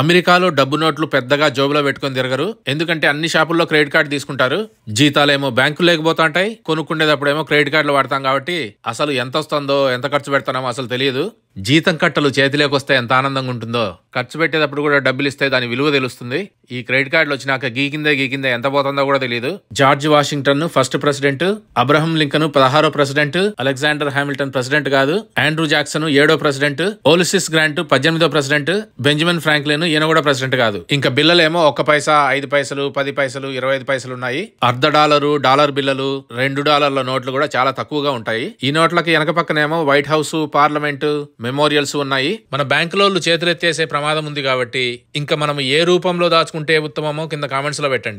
అమెరికాలో డబ్బు నోట్లు పెద్దగా జోబులో పెట్టుకుని తిరగరు ఎందుకంటే అన్ని షాపుల్లో క్రెడిట్ కార్డు తీసుకుంటారు జీతాలేమో బ్యాంకు ఉంటాయి కొనుక్కునేటప్పుడేమో క్రెడిట్ కార్డులు వాడతాం కాబట్టి అసలు ఎంత వస్తుందో ఎంత ఖర్చు పెడతానో అసలు తెలియదు జీతం కట్టలు చేతిలోకి వస్తే ఎంత ఆనందంగా ఉంటుందో ఖర్చు పెట్టేటప్పుడు కూడా డబ్బులు ఇస్తే దాని విలువ తెలుస్తుంది ఈ క్రెడిట్ కార్డులు వచ్చినాక గీకిందే గీకిందే ఎంత పోతుందో కూడా తెలియదు George Washington first president Abraham Lincoln పదహారో ప్రెసిడెంట్ అలెగ్జాండర్ హామిల్టన్ ప్రెసిడెంట్ కాదు ఆండ్రూ జాక్సన్ ఏడో ప్రెసిడెంట్ ఓలిసిస్ గ్రాంట్ పద్దెనిమిదో ప్రెసిడెంట్ బెంజమిన్ ఫ్రాంక్లిన్ ఈయన కూడా ప్రెసిడెంట్ కాదు ఇంకా బిల్లలేమో ఒక్క పైసా ఐదు పైసలు పది పైసలు ఇరవై ఐదు పైసలు ఉన్నాయి అర్ధ డాలరు డాలర్ బిల్లలు రెండు డాలర్ల నోట్లు కూడా చాలా తక్కువగా ఉంటాయి ఈ నోట్లకి వెనక పక్కనేమో వైట్ హౌస్ పార్లమెంటు మెమోరియల్స్ ఉన్నాయి మన లోన్లు చేతులెత్తేసే ప్రమాదం ఉంది కాబట్టి ఇంకా మనం ఏ రూపంలో దాచుకుంటే ఉత్తమమో కింద కామెంట్స్ లో పెట్టండి